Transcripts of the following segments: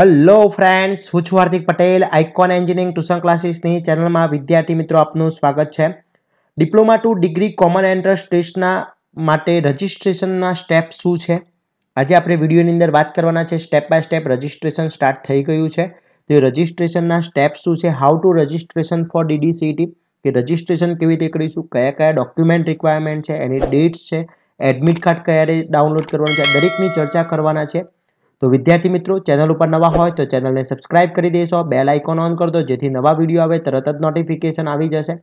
hello friends હું છું Hardik Patel icon engineering tuition ક્લાસીસની ચેનલમાં વિદ્યાર્થી મિત્રો આપનું સ્વાગત છે diploma to degree common entrance ટેસ્ટના માટે રજિસ્ટ્રેશનના સ્ટેપ શું છે આજે આપણે વિડીયોની અંદર વાત કરવાના છે step by step registration start થઈ ગયું છે તો રજિસ્ટ્રેશનના સ્ટેપ શું છે how to registration for DDCET કે રજિસ્ટ્રેશન કેવી રીતે કરીશું કયા કયા ડોક્યુમેન્ટ રિક્વાયરમેન્ટ છે એની ડેટ્સ છે એડમિટ કાર્ડ ક્યારે ડાઉનલોડ કરવાનું છે દરેકની ચર્ચા કરવાના છે તો વિદ્યાર્થી મિત્રો ચેનલ ઉપર નવા હોય તો ચેનલને સબસ્ક્રાઇબ કરી દેશો બે આઇકોન ઓન કરી જેથી નવા વિડીયો આવે તરત જ નોટિફિકેશન આવી જશે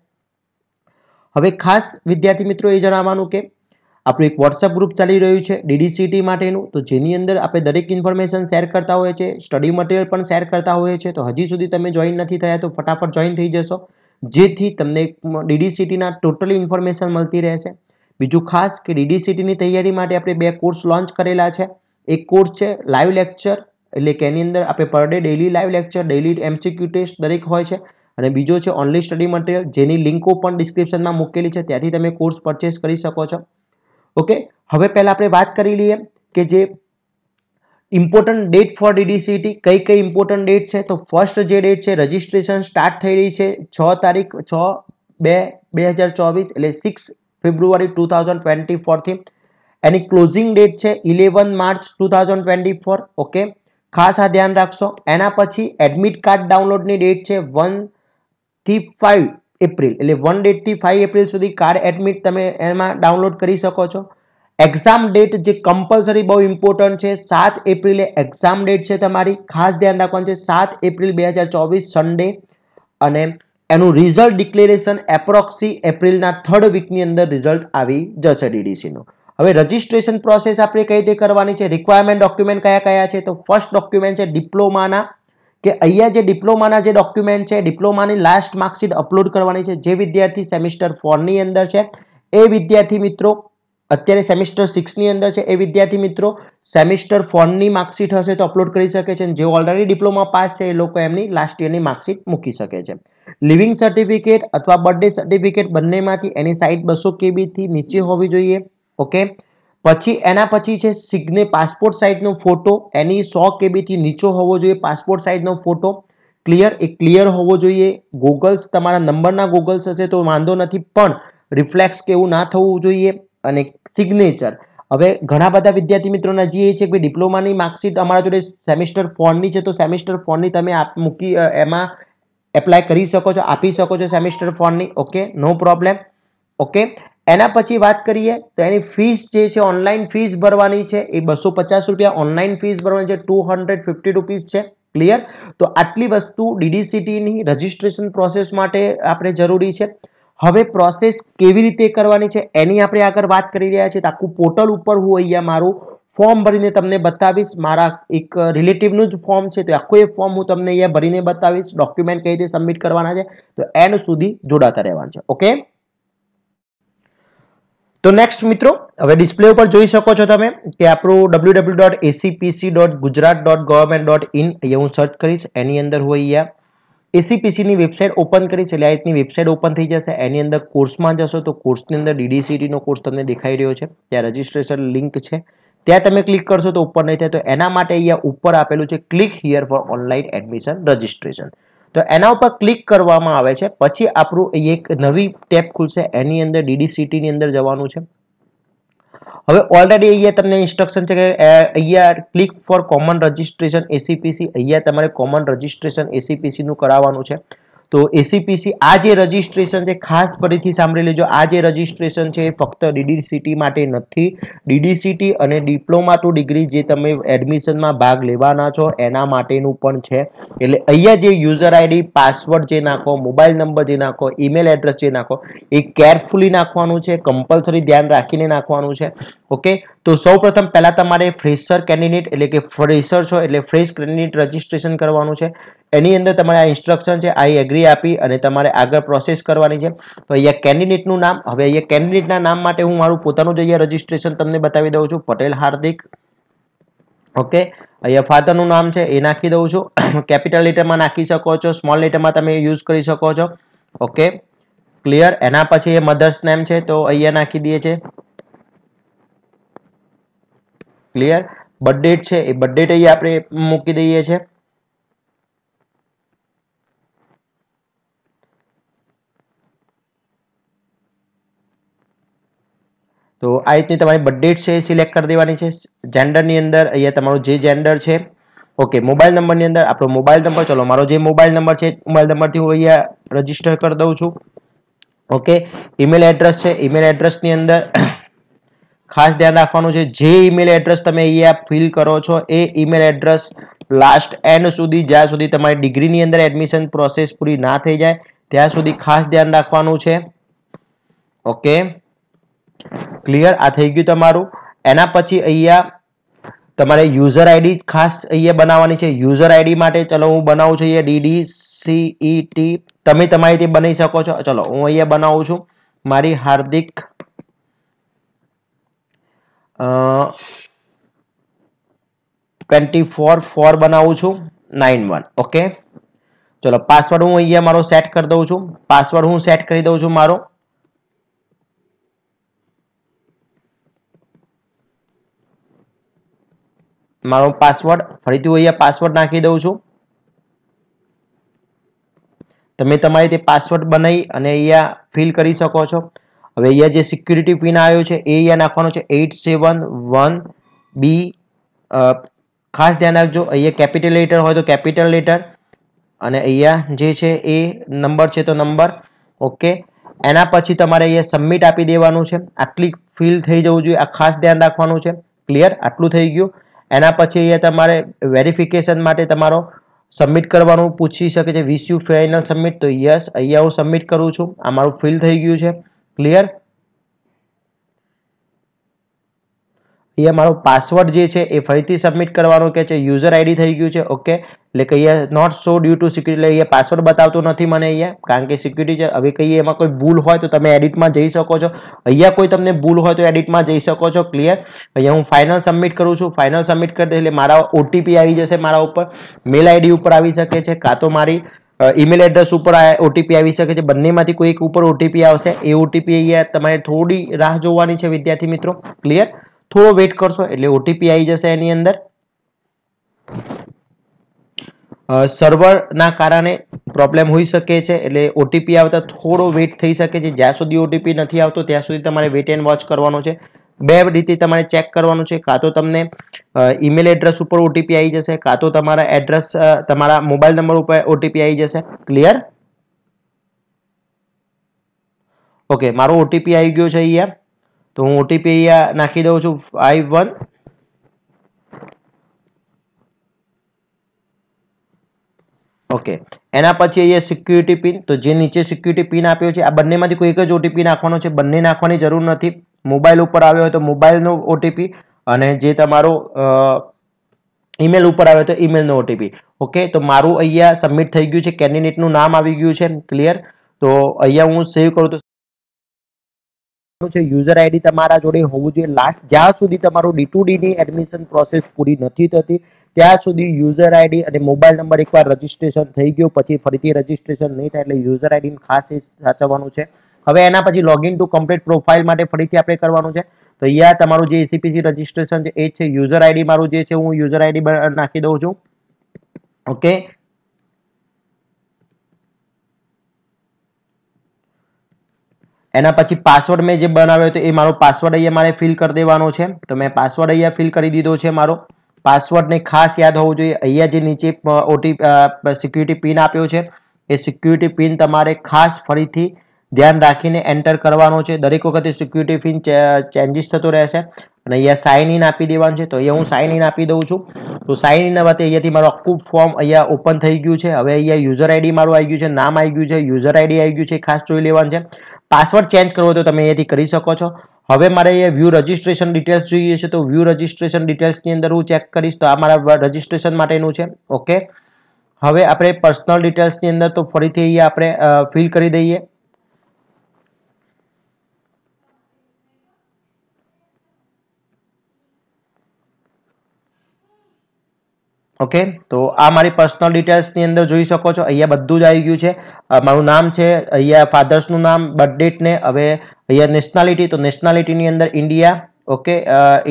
હવે ખાસ વિદ્યાર્થી મિત્રો એ જણાવવાનું કે આપણું એક વોટ્સઅપ ગ્રુપ ચાલી રહ્યું છે ડીડીસીટી માટેનું તો જેની અંદર આપણે દરેક ઇન્ફોર્મેશન શેર કરતા હોઈએ છીએ સ્ટડી મટીરિયલ પણ શેર કરતા હોઈએ છીએ તો હજી સુધી તમે જોઈન નથી થયા તો ફટાફટ જોઈન થઈ જશો જેથી તમને ડીડીસીટીના ટોટલી ઇન્ફોર્મેશન મળતી રહેશે બીજું ખાસ કે ડીડીસીટીની તૈયારી માટે આપણે બે કોર્સ લોન્ચ કરેલા છે એક કોર્સ છે લાઈવ લેક્ચર એટલે કે એની અંદર આપણે per day daily live lecture daily MCQ test દરેક હોય છે અને બીજો છે ઓનલી સ્ટડી મટીરિયલ જેની લિંકો પણ ડિસ્ક્રિપ્શનમાં મૂકેલી છે ત્યાંથી તમે કોર્સ પરચેસ કરી શકો છો ઓકે હવે પહેલાં આપણે વાત કરી લઈએ કે જે ઇમ્પોર્ટન્ટ ડેટ ફોર ડીડીસીટી કઈ કઈ ઇમ્પોર્ટન્ટ ડેટ છે તો ફર્સ્ટ જે ડેટ છે રજીસ્ટ્રેશન સ્ટાર્ટ થઈ રહી છે છ તારીખ છ બે બે હજાર ચોવીસ એટલે six February two thousand twenty ફોરથી એની ક્લોઝિંગ ડેટ છે eleven March two thousand twenty four okay ખાસ આ ધ્યાન રાખશો એના પછી એડમિટ કાર્ડ ડાઉનલોડની ડેટ છે વનથી ફાઇવ એપ્રિલ એટલે વન ડેટથી ફાઇવ એપ્રિલ સુધી કાર્ડ એડમિટ તમે એમાં ડાઉનલોડ કરી શકો છો એક્ઝામ ડેટ જે કમ્પલસરી બહુ ઇમ્પોર્ટન્ટ છે સાત એપ્રિલે એક્ઝામ ડેટ છે તમારી ખાસ ધ્યાન રાખવાનું છે સાત એપ્રિલ બે હજાર ચોવીસ સન્ડે અને એનું રિઝલ્ટ ડિક્લેરેશન એપ્રોક્સી એપ્રિલના થર્ડ વીકની અંદર રિઝલ્ટ આવી જશે ડીડીસીનું હવે રજિસ્ટ્રેશન પ્રોસેસ આપણે કઈ રીતે કરવાની છે રિક્વાયરમેન્ટ ડોક્યુમેન્ટ કયા કયા છે તો ફર્સ્ટ ડોક્યુમેન્ટ છે ડિપ્લોમાના કે અહીંયા જે ડિપ્લોમાના જે ડોક્યુમેન્ટ છે ડિપ્લોમાની લાસ્ટ માર્કશીટ અપલોડ કરવાની છે જે વિદ્યાર્થી સેમિસ્ટર ફોરની અંદર છે એ વિદ્યાર્થી મિત્રો અત્યારે સેમિસ્ટર સિક્સની અંદર છે એ વિદ્યાર્થી મિત્રો સેમિસ્ટર ફોરની માર્કશીટ હશે તો અપલોડ કરી શકે છે જે ઓલરેડી ડિપ્લોમા પાસ છે એ લોકો એમની લાસ્ટ યરની માર્કશીટ મૂકી શકે છે લિવિંગ સર્ટિફિકેટ અથવા બર્થડે સર્ટિફિકેટ બંનેમાંથી એની સાઇટ બસો કેબીથી નીચે હોવી જોઈએ ઓકે પછી એના પછી છે સિગ્ને પાસપોર્ટ સાઇઝનો ફોટો એની સો કેબીથી નીચો હોવો જોઈએ પાસપોર્ટ સાઇઝનો ફોટો ક્લિયર એ ક્લિયર હોવો જોઈએ ગોગલ્સ તમારા નંબરના ગોગલ્સ હશે તો વાંધો નથી પણ રિફ્લેક્સ કે એવું ના થવું જોઈએ અને સિગ્નેચર હવે ઘણા બધા વિદ્યાર્થી મિત્રોના જે એ છે કે ડિપ્લોમાની માર્કશીટ અમારા જોડે સેમિસ્ટર ફોરની છે તો સેમિસ્ટર ફોરની તમે આપ મૂકી એમાં એપ્લાય કરી શકો છો આપી શકો છો સેમિસ્ટર ફોરની ઓકે નો પ્રોબ્લેમ ઓકે એના પછી વાત કરીએ તો એની ફીસ જે છે ઓનલાઈન ફીસ ભરવાની છે એ બસો પચાસ રૂપિયા ઓનલાઈન ફીસ ભરવાની છે ટુ હંડ્રેડ ફિફ્ટી રૂપીઝ છે ક્લિયર તો આટલી વસ્તુ ડીડીસીટીની રજીસ્ટ્રેશન પ્રોસેસ માટે આપણે જરૂરી છે હવે પ્રોસેસ કેવી રીતે કરવાની છે એની આપણે આગળ વાત કરી રહ્યા છીએ તો આખું પોર્ટલ ઉપર હું અહીંયા મારું ફોર્મ ભરીને તમને બતાવીશ મારા એક રિલેટિવનું જ ફોર્મ છે તો આખું એ ફોર્મ હું તમને અહીંયા ભરીને બતાવીશ ડોક્યુમેન્ટ કઈ રીતે સબમિટ કરવાના છે તો એન્ડ સુધી જોડાતા રહેવાનું છે ઓકે તો નેક્સ્ટ મિત્રો હવે ડિસ્પ્લે ઉપર જોઈ શકો છો તમે કે આપણું W W dot ACPC dot Gujarat dot government dot in અહીંયા હું સર્ચ કરીશ એની અંદર હું અહીંયા એસીપીસીની વેબસાઇટ ઓપન કરીશ એટલે આ વેબસાઇટ ઓપન થઈ જશે એની અંદર કોર્સમાં જશો તો કોર્સની અંદર ડીડીસીટીનો કોર્સ તમને દેખાઈ રહ્યો છે ત્યાં રજિસ્ટ્રેશન લિંક છે ત્યાં તમે ક્લિક કરશો તો ઉપર નહીં થાય તો એના માટે અહીંયા ઉપર આપેલું છે click here for online admission registration તો એના ઉપર ક્લિક કરવામાં આવે છે પછી આપણું એક નવી ટેપ ખુલશે એની અંદર ડીડીસીટી ની અંદર જવાનું છે હવે ઓલરેડી અહીંયા તમને ઇન્સ્ટ્રક્શન છે કે અહીંયા click for common registration ACPC અહીંયા તમારે કોમન રજિસ્ટ્રેશન એસીપીસીનું કરાવવાનું છે તો એસીપીસી આ જે રજિસ્ટ્રેશન છે ખાસ ફરીથી સાંભળી લેજો આ જે રજીસ્ટ્રેશન છે એ ફક્ત ડીડીસીટી માટે નથી ડીડીસીટી અને ડિપ્લોમા ટુ ડિગ્રી જે તમે એડમિશનમાં ભાગ લેવાના છો એના માટેનું પણ છે એટલે અહીંયા જે યુઝર આઈડી પાસવર્ડ જે નાખો મોબાઈલ નંબર જે નાખો ઈમેલ એડ્રેસ જે નાખો એ કેરફુલી નાખવાનું છે કમ્પલસરી ધ્યાન રાખીને નાખવાનું છે ઓકે તો સૌપ્રથમ પહેલા તમારે ફ્રેશર કેન્ડિડેટ એટલે કે ફ્રેશર છો એટલે ફ્રેશ કેન્ડિડેટ રજીસ્ટ્રેશન કરવાનું છે એની અંદર તમારે આ ઇન્સ્ટ્રક્શન છે આ એગ્રી આપી અને તમારે આગળ પ્રોસેસ કરવાની છે તો અહીંયા કેન્ડિડેટનું નામ હવે અહીંયા કેન્ડિડેટના નામ માટે હું મારું પોતાનું જ અહીંયા રજીસ્ટ્રેશન તમને બતાવી દઉં છું પટેલ હાર્દિક ઓકે અહીંયા ફાધરનું નામ છે એ નાખી દઉં છું કેપિટલ લેટરમાં નાખી શકો છો સ્મોલ લેટરમાં તમે યુઝ કરી શકો છો ઓકે ક્લિયર એના પછી એ મધર્સ નેમ છે તો અહીંયા નાખી દઈએ છીએ ક્લિયર બર્થ ડેટ છે એ બર્થડેટ અહીં આપણે મૂકી દઈએ છીએ તો આ રીતની તમારી બર્થડેટ છે એ સિલેક્ટ કરી દેવાની છે જેન્ડરની અંદર અહીંયા તમારું જે જેન્ડર છે ઓકે મોબાઈલ નંબરની અંદર આપણો મોબાઈલ નંબર ચલો મારો જે મોબાઈલ નંબર છે મોબાઈલ નંબરથી હું અહીંયા રજીસ્ટર કરી દઉં છું ઓકે ઇમેલ એડ્રેસ છે ઈમેલ એડ્રેસની અંદર ખાસ ધ્યાન રાખવાનું છે જે ઈમેલ એડ્રેસ તમે અહીંયા ફિલ કરો છો એ ઈમેલ એડ્રેસ લાસ્ટ એન્ડ સુધી જ્યાં સુધી તમારી ડિગ્રીની અંદર એડમિશન પ્રોસેસ પૂરી ના થઈ જાય ત્યાં સુધી ખાસ ધ્યાન રાખવાનું છે ઓકે ક્લિયર આ થઈ ગયું તમારું એના પછી અહીંયા તમારે યુઝર આઈડી ખાસ અહીંયા બનાવવાની છે યુઝર આઈડી માટે ચલો હું બનાવું છું અહીંયા ડીડી સીઈટી e તમે તમારીથી રીતે બનાવી શકો છો ચલો હું અહીંયા બનાવું છું મારી હાર્દિક ટ્વેન્ટી ફોર ફોર બનાવું છું નાઇન વન ઓકે ચલો પાસવર્ડ હું અહીંયા મારો સેટ કરી દઉં છું પાસવર્ડ હું સેટ કરી દઉં છું મારો મારો પાસવર્ડ ફરીથી હું અહીંયા પાસવર્ડ નાખી દઉં છું તમે તમારી તે પાસવર્ડ બનાવી અને અહીંયા ફિલ કરી શકો છો હવે અહીંયા જે સિક્યુરિટી પિન આવ્યો છે એ અહીંયા નાખવાનો છે એઇટ સેવન વન બી ખાસ ધ્યાન રાખજો અહીંયા કેપિટલ લેટર હોય તો કેપિટલ લેટર અને અહીંયા જે છે એ નંબર છે તો નંબર ઓકે એના પછી તમારે અહીંયા સબમિટ આપી દેવાનું છે આટલી ફિલ થઈ જવું જોઈએ આ ખાસ ધ્યાન રાખવાનું છે ક્લિયર આટલું થઈ ગયું એના પછી અહીંયા તમારે વેરિફિકેશન માટે તમારો સબમિટ કરવાનું પૂછી શકે છે વિશ યુ ફાઇનલ સબમિટ તો યસ અહીંયા હું સબમિટ કરું છું આ મારું ફિલ થઈ ગયું છે ક્લિયર અહીંયા મારો પાસવર્ડ જે છે એ ફરીથી સબમિટ કરવાનો કે છે યુઝર આઈડી થઈ ગયું છે ઓકે એટલે કે not so due to security એટલે અહીંયા પાસવર્ડ બતાવતો નથી મને અહીંયા કારણ કે સિક્યુરિટી છે હવે કહીએ એમાં કોઈ ભૂલ હોય તો તમે એડિટમાં જઈ શકો છો અહીંયા કોઈ તમને ભૂલ હોય તો એડિટમાં જઈ શકો છો ક્લિયર અહીંયા હું ફાઇનલ સબમિટ કરું છું ફાઇનલ સબમિટ કરી દે એટલે મારા ઓટીપી આવી જશે મારા ઉપર મેલ આઈડી ઉપર આવી શકે છે કાં તો મારી ઈમેલ એડ્રેસ ઉપર ઓટીપી આવી શકે છે બંનેમાંથી કોઈ એક ઉપર ઓટીપી આવશે એ ઓટીપી અહીંયા તમારે થોડી રાહ જોવાની છે વિદ્યાર્થી મિત્રો ક્લિયર થોડો વેટ કરશો એટલે ઓટીપી આવી જશે એની અંદર સર્વરના કારણે પ્રોબ્લેમ હોઈ શકે છે એટલે ઓટીપી આવતા થોડો વેટ થઈ શકે છે જ્યાં સુધી ઓટીપી નથી આવતો ત્યાં સુધી તમારે વેટ એન્ડ વોચ કરવાનો છે બે રીતે તમારે ચેક કરવાનું છે કાં તો તમને ઈમેલ એડ્રેસ ઉપર ઓટીપી આવી જશે કાં તો તમારા એડ્રેસ તમારા મોબાઈલ નંબર ઉપર ઓટીપી આવી જશે ક્લિયર ઓકે મારો ઓટીપી આવી ગયો છે અહીંયા તો હું ઓટીપી અહીંયા નાખી દઉં છું ફાઈવ વન ઓકે એના પછી અહીંયા સિક્યુરિટી પિન તો જે નીચે સિક્યુરિટી પિન આપ્યો છે આ બંનેમાંથી કોઈ એક જ ઓટીપી નાખવાનો છે બંને નાખવાની જરૂર નથી મોબાઈલ ઉપર આવ્યો હોય તો મોબાઈલનો ઓટીપી અને જે તમારો ઈમેલ ઉપર આવે તો ઈમેલનો ઓટીપી ઓકે તો મારું અહીંયા સબમિટ થઈ ગયું છે કેન્ડિડેટનું નામ આવી ગયું છે ક્લિયર તો અહીંયા હું સેવ કરું તો છે યુઝર આઈડી તમારા જોડે હોવું જોઈએ લાસ્ટ જ્યાં સુધી તમારું ડી ટુ ડીની એડમિશન પ્રોસેસ પૂરી નથી થતી ત્યાં સુધી યુઝર આઈડી અને મોબાઈલ નંબર એકવાર રજીસ્ટ્રેશન થઈ ગયું પછી ફરીથી રજીસ્ટ્રેશન નહીં થાય એટલે યુઝર આઈડી ખાસ સાચવવાનું છે હવે એના પછી લોગિન ટુ કમ્પ્લીટ પ્રોફાઇલ માટે ફરીથી આપણે કરવાનું છે તો અહીંયા તમારું જે એસીપીસી રજીસ્ટ્રેશન છે એ છે યુઝર આઈડી મારું જે છે હું યુઝર આઈડી નાખી દઉં છું ઓકે એના પછી પાસવર્ડ મેં જે બનાવ્યો હતો એ મારો પાસવર્ડ અહીંયા મારે ફિલ કરી દેવાનો છે તો મેં પાસવર્ડ અહીંયા ફિલ કરી દીધો છે મારો પાસવર્ડને ખાસ યાદ હોવું જોઈએ અહીંયા જે નીચે ઓટી સિક્યુરિટી પિન આપ્યો છે એ સિક્યુરિટી પિન તમારે ખાસ ફરીથી ધ્યાન રાખીને એન્ટર કરવાનો છે દરેક વખતે સિક્યુરિટી ફીન ચેન્જીસ થતો રહેશે અને અહીંયા સાઇન ઇન આપી દેવાનું છે તો અહીંયા હું સાઇન ઇન આપી દઉં છું તો સાઇન ઇન માટે અહીંયાથી મારું આખું ફોર્મ અહીંયા ઓપન થઈ ગયું છે હવે અહીંયા યુઝર આઈડી મારું આવી ગયું છે નામ આવી ગયું છે યુઝર આઈડી આવી ગયું છે ખાસ જોઈ લેવાનું છે પાસવર્ડ ચેન્જ કરવો તો તમે અહીંયાથી કરી શકો છો હવે મારે અહીંયા વ્યૂ રજિસ્ટ્રેશન ડિટેલ્સ જોઈએ છે તો વ્યૂ રજિસ્ટ્રેશન ડિટેલ્સની અંદર હું ચેક કરીશ તો આ મારા રજિસ્ટ્રેશન માટેનું છે ઓકે હવે આપણે પર્સનલ ડિટેલ્સની અંદર તો ફરીથી અહીંયા આપણે ફિલ કરી દઈએ ઓકે તો આ મારી પર્સનલ ડિટેલ્સની અંદર જોઈ શકો છો અહીંયા બધું જ આવી ગયું છે મારું નામ છે અહીંયા ફાધર્સનું નામ બર્થ ડેટ ને હવે અહીંયા નેશનાલિટી તો નેશનાલિટીની અંદર ઇન્ડિયા ઓકે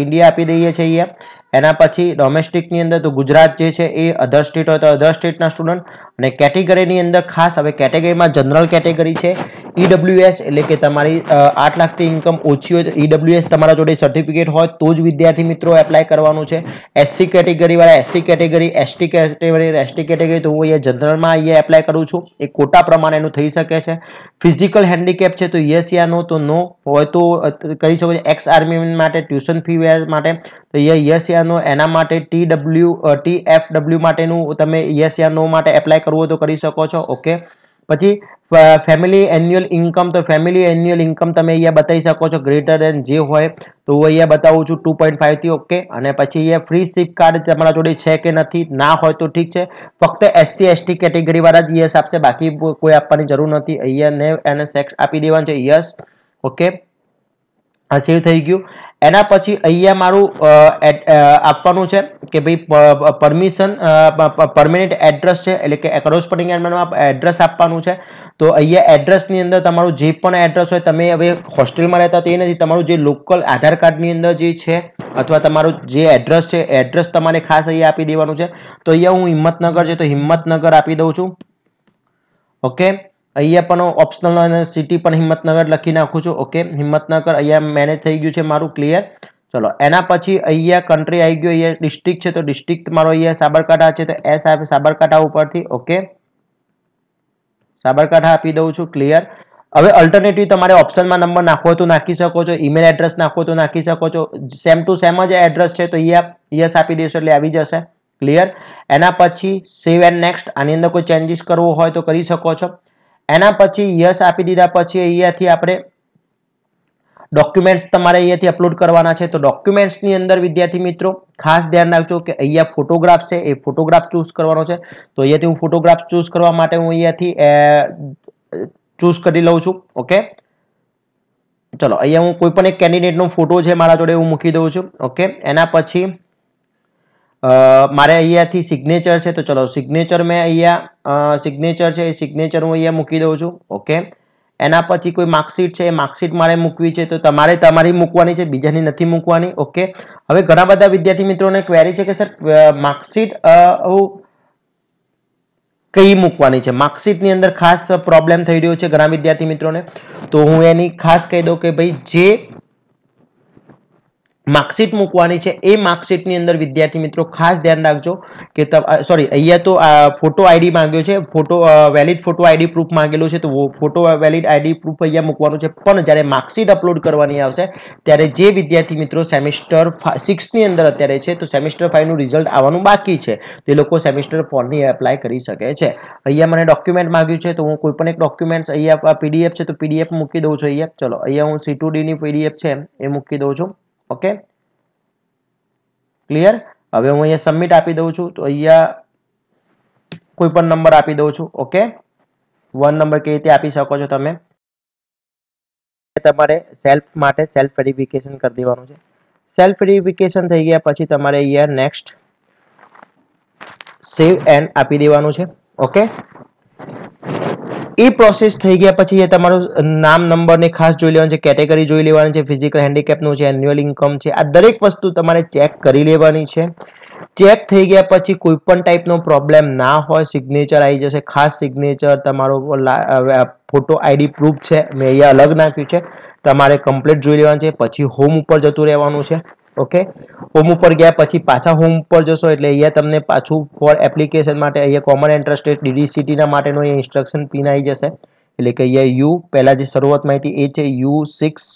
ઇન્ડિયા આપી દઈએ છીએ અહીંયા એના પછી ડોમેસ્ટિકની અંદર તો ગુજરાત જે છે એ અધર સ્ટેટ હોય તો અધર સ્ટેટના સ્ટુડન્ટ અને કેટેગરીની અંદર ખાસ હવે કેટેગરીમાં જનરલ કેટેગરી છે ઈડબ્લ્યુએસ એટલે કે તમારી આઠ લાખથી ઇન્કમ ઓછી હોય તો ઈડબ્લ્યુએસ તમારા જોડે સર્ટિફિકેટ હોય તો જ વિદ્યાર્થી મિત્રો એપ્લાય કરવાનું છે એસસી કેટેગરીવાળા SC category ST category ST category તો હું અહીંયા જનરલમાં અહીંયા એપ્લાય કરું છું એ કોટા પ્રમાણેનું થઈ શકે છે ફિઝિકલ હેન્ડીકેપ છે તો યસ યા નો તો નો હોય તો કરી શકો છો એક્સ આર્મી માટે ટ્યુશન ફી વેર માટે તો અહીંયા યસ યા નો એના માટે T W T F W માટેનું તમે યસ યા નો માટે એપ્લાય કરવું હોય તો કરી શકો છો ઓકે પછી ફેમિલી એન્યુઅલ ઇન્કમ તો ફેમિલી એન્યુઅલ ઇન્કમ તમે અહીંયા બતાવી શકો છો ગ્રેટર દેન જે હોય તો હું અહીંયા બતાવું છું ટુ પોઈન્ટ ફાઇવથી ઓકે અને પછી અહીંયા ફ્રી સીપ કાર્ડ તમારા જોડે છે કે નથી ના હોય તો ઠીક છે ફક્ત એસસી એસટી કેટેગરીવાળા જ યસ આપશે બાકી કોઈ આપવાની જરૂર નથી અહીંયા ને એને સેક્સ આપી દેવાનું છે યસ ઓકે આ સેવ થઈ ગયું એના પછી અહીંયા મારું આપવાનું છે કે ભાઈ પરમિશન પરમિનન્ટ એડ્રેસ છે એટલે કે કોરોસ્પોન્ડિંગ એડમેન્ટમાં એડ્રેસ આપવાનું છે તો અહીંયા એડ્રેસની અંદર તમારું જે પણ એડ્રેસ હોય તમે હવે હોસ્ટેલમાં રહેતા તે નથી તમારું જે લોકલ આધાર કાર્ડની અંદર જે છે અથવા તમારું જે એડ્રેસ છે એડ્રેસ તમારે ખાસ અહીંયા આપી દેવાનું છે તો અહીંયા હું હિંમતનગર છે તો હિંમતનગર આપી દઉં છું ઓકે અહીંયા પણ ઓપ્શનલ અને સિટી પણ હિંમતનગર લખી નાખું છું ઓકે હિંમતનગર અહીંયા મેનેજ થઈ ગયું છે મારું ક્લિયર ચલો એના પછી અહીંયા કન્ટ્રી આવી ગયો અહીંયા ડિસ્ટ્રિક્ટ છે તો ડિસ્ટ્રિક્ટ મારો અહીંયા સાબરકાંઠા છે તો એસ આપે સાબરકાંઠા ઉપરથી ઓકે સાબરકાંઠા આપી દઉં છું ક્લિયર હવે અલ્ટરનેટિવ તમારે ઓપ્શનમાં નંબર નાખવો તો નાખી શકો છો ઈમેલ એડ્રેસ નાખવો તો નાખી શકો છો સેમ ટુ સેમ જ એડ્રેસ છે તો અહીંયા યસ આપી દેશો એટલે આવી જશે ક્લિયર એના પછી સેવ એન્ડ નેક્સ્ટ આની અંદર કોઈ ચેન્જીસ કરવો હોય તો કરી શકો છો એના પછી યસ આપી દીધા પછી અહીંયાથી આપણે ડોક્યુમેન્ટ્સ તમારે અહીંયાથી અપલોડ કરવાના છે તો ડોક્યુમેન્ટ્સની અંદર વિદ્યાર્થી મિત્રો ખાસ ધ્યાન રાખજો કે અહીંયા ફોટોગ્રાફ છે એ ફોટોગ્રાફ ચૂઝ કરવાનો છે તો અહીંયાથી હું ફોટોગ્રાફ ચૂઝ કરવા માટે હું અહીંયાથી ચૂઝ કરી લઉં છું ઓકે ચલો અહીંયા હું કોઈ પણ એક કેન્ડિડેટનો ફોટો છે મારા જોડે હું મૂકી દઉં છું ઓકે એના પછી મારે અહીંયાથી સિગ્નેચર છે તો ચલો સિગ્નેચર મેં અહીંયા સિગ્નેચર છે એ સિગ્નેચર હું અહીંયા મૂકી દઉં છું ઓકે એના પછી કોઈ માર્કશીટ છે એ માર્કશીટ મારે મૂકવી છે તો તમારે તમારી મૂકવાની છે બીજાની નથી મૂકવાની ઓકે હવે ઘણા બધા વિદ્યાર્થી મિત્રોને ક્વેરી છે કે સર માર્કશીટ કઈ મૂકવાની છે માર્કશીટની અંદર ખાસ પ્રોબ્લેમ થઈ રહ્યો છે ઘણા વિદ્યાર્થી મિત્રોને તો હું એની ખાસ કહી દઉં કે ભાઈ જે માર્કશીટ મૂકવાની છે એ માર્કશીટની અંદર વિદ્યાર્થી મિત્રો ખાસ ધ્યાન રાખજો કે સોરી અહીંયા તો ફોટો આઈડી માંગ્યો છે photo valid photo ID proof માંગેલું છે તો ફોટો વેલિડ આઈડી પ્રૂફ અહીંયા મૂકવાનું છે પણ જ્યારે માર્કશીટ અપલોડ કરવાની આવશે ત્યારે જે વિદ્યાર્થી મિત્રો સેમિસ્ટર સિક્સની અંદર અત્યારે છે તો સેમિસ્ટર ફાઈવનું રિઝલ્ટ આવવાનું બાકી છે તે લોકો સેમિસ્ટર ફોરની એપ્લાય કરી શકે છે અહીંયા મને ડોક્યુમેન્ટ માગ્યું છે તો હું કોઈ પણ એક ડોક્યુમેન્ટ્સ અહીંયા પીડીએફ છે તો પીડીએફ મૂકી દઉં છું અહીંયા ચલો અહીંયા હું સી ટુ ડીની પીડીએફ છે એ મૂકી દઉં છું ઓકે ક્લિયર હવે હું અહીંયા સબમિટ આપી દઉં છું તો અહીંયા કોઈ પણ નંબર આપી દઉં છું ઓકે વન નંબર કેવી રીતે આપી શકો છો તમે તમારે સેલ્ફ માટે સેલ્ફ વેરિફિકેશન કરી દેવાનું છે સેલ્ફ વેરિફિકેશન થઈ ગયા પછી તમારે અહીંયા નેક્સ્ટ સેવ એન આપી દેવાનું છે ઓકે એ પ્રોસેસ થઈ ગયા પછી એ તમારું નામ નંબરને ખાસ જોઈ લેવાનું છે કેટેગરી જોઈ લેવાની છે ફિઝિકલ હેન્ડીકેપનું છે એન્યુઅલ ઇન્કમ છે આ દરેક વસ્તુ તમારે ચેક કરી લેવાની છે ચેક થઈ ગયા પછી કોઈ પણ ટાઈપનો પ્રોબ્લેમ ના હોય સિગ્નેચર આવી જશે ખાસ સિગ્નેચર તમારો ફોટો આઈડી પ્રૂફ છે મેં અહીંયા અલગ નાખ્યું છે તમારે કમ્પ્લીટ જોઈ લેવાનું છે પછી હોમ ઉપર જતું રહેવાનું છે ઓકે હોમ ઉપર ગયા પછી પાછા હોમ ઉપર જશો એટલે અહીંયા તમને પાછું ફોર એપ્લિકેશન માટે અહીંયા કોમન ઇન્ટરેસ્ટ રેટ ડીડીસીટીના માટેનો અહીંયા ઇન્સ્ટ્રક્શન પિન આવી જશે એટલે કે અહીંયા યુ પહેલાં જે શરૂઆત માહિતી એ છે U six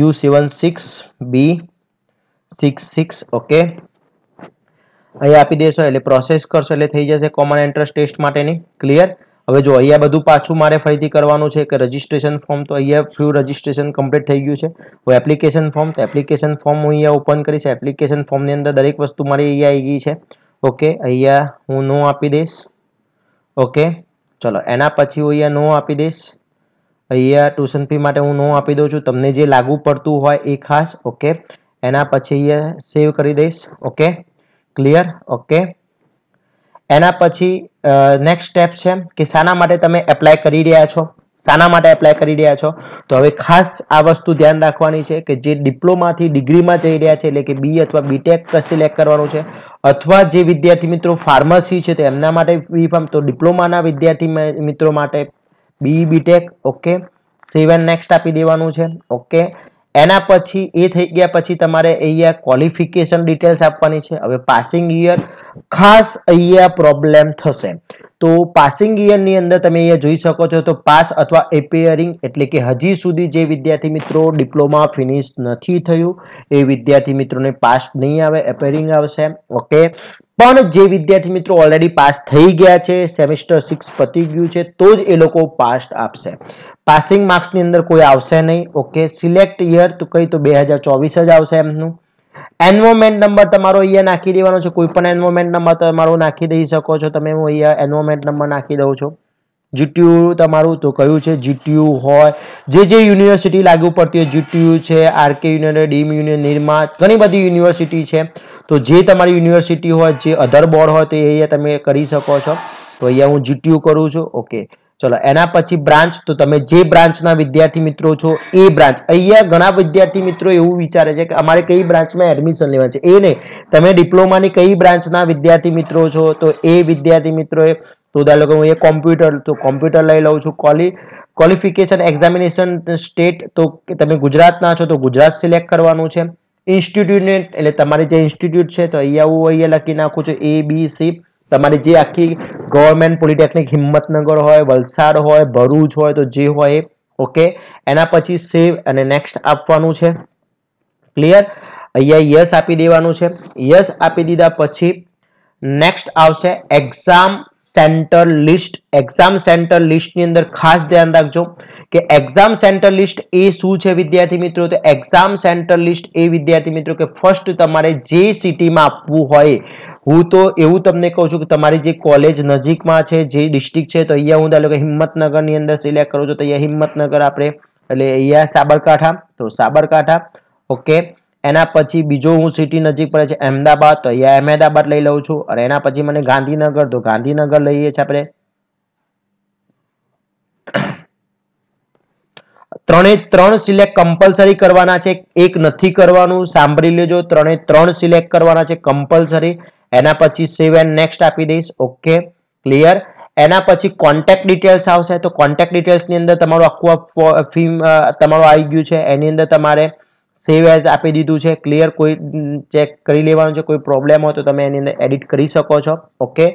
U seven six B six six okay અહીંયા આપી દેશો એટલે પ્રોસેસ કરશો એટલે થઈ જશે કોમન એન્ટ્રન્સ ટેસ્ટ માટેની ક્લિયર હવે જો અહીંયા બધું પાછું મારે ફરીથી કરવાનું છે કે રજિસ્ટ્રેશન ફોર્મ તો અહીંયા ફ્યુ રજિસ્ટ્રેશન કમ્પ્લીટ થઈ ગયું છે હું એપ્લિકેશન ફોર્મ તો એપ્લિકેશન ફોર્મ હું અહીંયા ઓપન કરીશ એપ્લિકેશન ફોર્મની અંદર દરેક વસ્તુ મારી અહીંયા આવી ગઈ છે ઓકે અહીંયા હું નો આપી દઈશ ઓકે ચલો એના પછી હું અહીંયા નો આપી દઈશ અહીંયા ટ્યુશન ફી માટે હું નો આપી દઉં છું તમને જે લાગુ પડતું હોય એ ખાસ ઓકે એના પછી અહીંયા સેવ કરી દઈશ ઓકે ક્લિયર ઓકે એના પછી નેક્સ્ટ સ્ટેપ છે કે શાના માટે તમે એપ્લાય કરી રહ્યા છો શાના માટે એપ્લાય કરી રહ્યા છો તો હવે ખાસ આ વસ્તુ ધ્યાન રાખવાની છે કે જે ડિપ્લોમાથી ડિગ્રીમાં જઈ રહ્યા છે એટલે કે બી અથવા બીટેક સિલેક્ટ કરવાનું છે અથવા જે વિદ્યાર્થી મિત્રો ફાર્મસી છે તો એમના માટે બી ફાર્મ તો ડિપ્લોમાના વિદ્યાર્થી મિત્રો માટે B B Tech okay seven next આપી દેવાનું છે ઓકે એના પછી એ થઈ ગયા પછી તમારે અહીંયા ક્વોલિફિકેશન ડિટેલ્સ આપવાની છે હવે પાસિંગ યર ખાસ અહીંયા પ્રોબ્લેમ થશે તો પાસિંગ યરની અંદર તમે અહીંયા જોઈ શકો છો તો પાસ અથવા એપિયરિંગ એટલે કે હજી સુધી જે વિદ્યાર્થી મિત્રો ડિપ્લોમા ફિનિશ નથી થયું એ વિદ્યાર્થી મિત્રોને પાસ નહીં આવે એપિયરિંગ આવશે ઓકે પણ જે વિદ્યાર્થી મિત્રો ઓલરેડી પાસ થઈ ગયા છે સેમિસ્ટર સિક્સ પતી ગયું છે તો જ એ લોકો પાસ આપશે પાસિંગ માર્ક્સની અંદર કોઈ આવશે નહીં ઓકે સિલેક્ટ યર તો કઈ તો બે હજાર ચોવીસ જ આવશે એમનું એન્વોમેન્ટ નંબર તમારો અહીંયા નાખી દેવાનો છે કોઈ પણ એન્વોમેન્ટ નંબર તમારો નાખી દઈ શકો છો તમે હું અહીંયા એન્વોમેન્ટ નંબર નાખી દઉં છું જીટીયુ તમારું તો કયું છે જીટીયુ હોય જે જે યુનિવર્સિટી લાગુ પડતી હોય જીટીયુ છે RK union deem union Nirma ઘણી બધી યુનિવર્સિટી છે તો જે તમારી યુનિવર્સિટી હોય જે અધર બોર્ડ હોય તે અહીંયા તમે કરી શકો છો તો અહીંયા હું જીટીયુ કરું છું ઓકે ચલો એના પછી બ્રાન્ચ તો તમે જે બ્રાન્ચના વિદ્યાર્થી મિત્રો છો એ બ્રાન્ચ અહીંયા ઘણા વિદ્યાર્થી મિત્રો એવું વિચારે છે કે અમારે કઈ બ્રાન્ચમાં એડમિશન લેવા છે એ નહીં તમે ડિપ્લોમાની કઈ બ્રાન્ચના વિદ્યાર્થી મિત્રો છો તો એ વિદ્યાર્થી મિત્રોએ તો ધારો કે હું એ કોમ્પ્યુટર તો કોમ્પ્યુટર લઈ લઉં છું કોલી ક્વોલિફિકેશન એક્ઝામિનેશન સ્ટેટ તો તમે ગુજરાતના છો તો ગુજરાત સિલેક્ટ કરવાનું છે ઇન્સ્ટિટ્યૂટ એટલે તમારી જે ઇન્સ્ટિટ્યૂટ છે તો અહીંયા હું અહીંયા લખી નાખું છું એ બી સી તમારી જે આખી ગવર્મેન્ટ પોલિટેકનિક હિંમતનગર હોય વલસાડ હોય ભરૂચ હોય તો જે હોય ઓકે એના પછી સેવ અને નેક્સ્ટ આપવાનું છે ક્લિયર અહીંયા યસ આપી દેવાનું છે યસ આપી દીધા પછી નેક્સ્ટ આવશે exam centre list exam centre લિસ્ટની અંદર ખાસ ધ્યાન રાખજો કે એક્ઝામ સેન્ટર લિસ્ટ એ શું છે વિદ્યાર્થી મિત્રો તો એક્ઝામ સેન્ટર લિસ્ટ એ વિદ્યાર્થી મિત્રો કે ફર્સ્ટ તમારે જે સિટીમાં આપવું હોય હું તો એવું તમને કહું છું કે તમારી જે કોલેજ નજીકમાં છે જે ડિસ્ટ્રિક્ટ છે તો અહીંયા હું ધારો કે હિંમતનગરની અંદર સિલેક્ટ કરું છું તો અહીંયા હિંમતનગર આપણે એટલે અહીંયા સાબરકાંઠા તો સાબરકાંઠા ઓકે એના પછી બીજો હું સિટી નજીક પડે છે અમદાવાદ તો અહીંયા અમદાવાદ લઈ લઉં છું અને એના પછી મને ગાંધીનગર તો ગાંધીનગર લઈએ છીએ આપણે ત્રણે ત્રણ સિલેક્ટ કમ્પલસરી કરવાના છે એક નથી કરવાનું સાંભળી લેજો ત્રણે ત્રણ સિલેક્ટ કરવાના છે કમ્પલસરી એના પછી સેવ સેવન નેક્સ્ટ આપી દઈશ ઓકે ક્લિયર એના પછી કોન્ટેક્ટ ડિટેલ્સ આવશે તો કોન્ટેક્ટ ડિટેલ્સની અંદર તમારું આખું ફીમ તમારું આવી ગયું છે એની અંદર તમારે સેવ એઝ આપી દીધું છે ક્લિયર કોઈ ચેક કરી લેવાનું છે કોઈ પ્રોબ્લેમ હોય તો તમે એની અંદર એડિટ કરી શકો છો ઓકે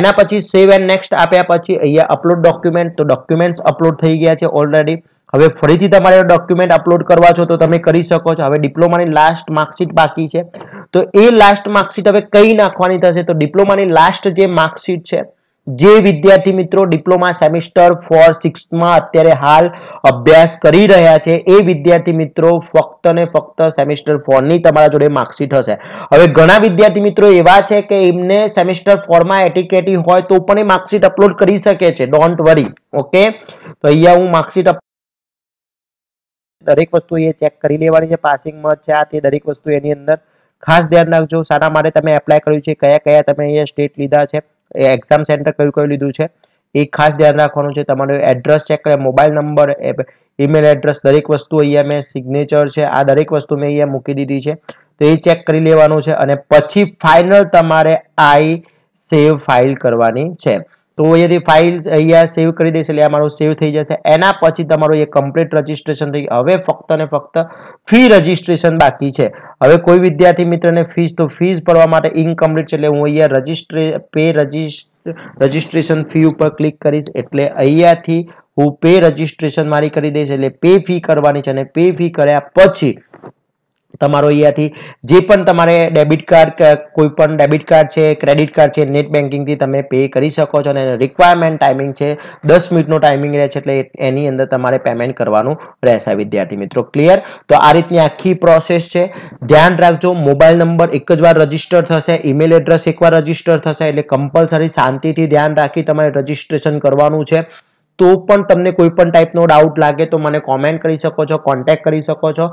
એના પછી સેવ એન્ડ નેક્સ્ટ આપ્યા પછી અહીંયા અપલોડ ડોક્યુમેન્ટ તો ડોક્યુમેન્ટ્સ અપલોડ થઈ ગયા છે ઓલરેડી હવે ફરીથી તમારે ડોક્યુમેન્ટ અપલોડ કરવા છો તો તમે કરી શકો છો હવે ડિપ્લોમાની લાસ્ટ માર્કશીટ બાકી છે તો એ લાસ્ટ માર્કશીટ હવે કઈ નાખવાની થશે તો ડિપ્લોમાની લાસ્ટ જે માર્કશીટ છે જે વિદ્યાર્થી મિત્રો ડિપ્લોમા સેમિસ્ટર ફોર સિક્સમાં અત્યારે હાલ અભ્યાસ કરી રહ્યા છે એ વિદ્યાર્થી મિત્રો ફક્ત ને ફક્ત સેમિસ્ટર ફોરની તમારા જોડે માર્કશીટ હશે હવે ઘણા વિદ્યાર્થી મિત્રો એવા છે કે એમને સેમિસ્ટર ફોરમાં એટીકેટી હોય તો પણ એ માર્કશીટ અપલોડ કરી શકે છે ડોન્ટ વરી ઓકે તો અહીંયા હું માર્કશીટ દરેક વસ્તુ એ ચેક કરી લેવાની છે પાસિંગ મત છે આ તે દરેક વસ્તુ એની અંદર ખાસ ધ્યાન રાખજો સારા માટે તમે એપ્લાય કર્યું છે કયા કયા તમે અહીંયા સ્ટેટ લીધા છે એક્ઝામ સેન્ટર કયું કયું લીધું છે એ ખાસ ધ્યાન રાખવાનું છે તમારું એડ્રેસ ચેક કરે મોબાઈલ નંબર ઈમેલ એડ્રેસ દરેક વસ્તુ અહીંયા મેં સિગ્નેચર છે આ દરેક વસ્તુ મેં અહીંયા મૂકી દીધી છે તો એ ચેક કરી લેવાનું છે અને પછી ફાઇનલ તમારે આઈ સેવ ફાઇલ કરવાની છે તો અહીંયાથી ફાઇલ્સ અહીંયા સેવ કરી દઈશ એટલે આ મારું સેવ થઈ જશે એના પછી તમારું એ કમ્પ્લીટ રજીસ્ટ્રેશન થઈ હવે ફક્ત ને ફક્ત ફી રજીસ્ટ્રેશન બાકી છે હવે કોઈ વિદ્યાર્થી મિત્રને ફીસ તો ફીસ ભરવા માટે ઇનકમ્પ્લીટ છે એટલે હું અહીંયા રજીસ્ટ્રે પે રજીસ્ટ્રેશન ફી ઉપર ક્લિક કરીશ એટલે અહીંયાથી હું પે રજીસ્ટ્રેશન મારી કરી દઈશ એટલે પે ફી કરવાની છે અને પે ફી કર્યા પછી તમારો અહીંયાથી જે પણ તમારે ડેબિટ કાર્ડ કોઈ પણ ડેબિટ કાર્ડ છે ક્રેડિટ કાર્ડ છે નેટ બેન્કિંગથી તમે પે કરી શકો છો અને રિક્વાયરમેન્ટ ટાઈમિંગ છે દસ મિનિટનો ટાઈમિંગ રહે છે એટલે એની અંદર તમારે પેમેન્ટ કરવાનું રહેશે વિદ્યાર્થી મિત્રો ક્લિયર તો આ રીતની આખી પ્રોસેસ છે ધ્યાન રાખજો મોબાઈલ નંબર એક જ વાર રજીસ્ટર થશે ઈમેલ એડ્રેસ એકવાર રજીસ્ટર થશે એટલે કમ્પલસરી શાંતિથી ધ્યાન રાખી તમારે રજીસ્ટ્રેશન કરવાનું છે તો પણ તમને કોઈ પણ ટાઈપનો ડાઉટ લાગે તો મને કોમેન્ટ કરી શકો છો કોન્ટેક્ટ કરી શકો છો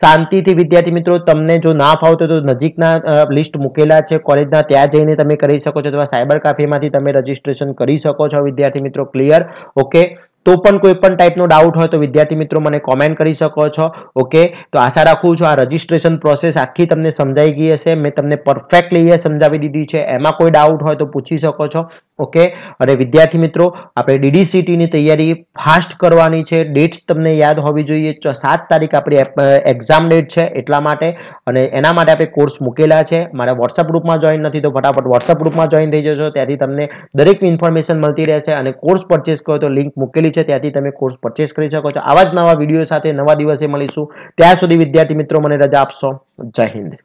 શાંતિથી વિદ્યાર્થી મિત્રો તમને જો ના ફાવતો તો નજીકના લિસ્ટ મૂકેલા છે કોલેજના ત્યાં જઈને તમે કરી શકો છો અથવા સાયબર કાફેમાંથી તમે રજીસ્ટ્રેશન કરી શકો છો વિદ્યાર્થી મિત્રો ક્લિયર ઓકે તો પણ કોઈ પણ ટાઈપનો ડાઉટ હોય તો વિદ્યાર્થી મિત્રો મને કોમેન્ટ કરી શકો છો ઓકે તો આશા રાખું છું આ રજીસ્ટ્રેશન પ્રોસેસ આખી તમને સમજાઈ ગઈ હશે મેં તમને પરફેક્ટલી સમજાવી દીધી છે એમાં કોઈ ડાઉટ હોય તો પૂછી શકો છો ઓકે અને વિદ્યાર્થી મિત્રો આપણે ડીડીસીટીની તૈયારી ફાસ્ટ કરવાની છે ડેટ્સ તમને યાદ હોવી જોઈએ સાત તારીખ આપણી એક્ઝામ ડેટ છે એટલા માટે અને એના માટે આપણે કોર્સ મૂકેલા છે મારા વોટ્સઅપ ગ્રુપમાં જોઈન નથી તો ફટાફટ વોટ્સઅપ ગ્રુપમાં જોઈન થઈ જશો ત્યાંથી તમને દરેકની ઇન્ફોર્મેશન મળતી રહેશે અને કોર્સ પરચેસ કરો તો લિંક મૂકેલી છે ત્યાંથી તમે કોર્સ પરચેસ કરી શકો છો આવા જ નવા વિડીયો સાથે નવા દિવસે મળીશું ત્યાં સુધી વિદ્યાર્થી મિત્રો મને રજા આપશો જય હિન્દ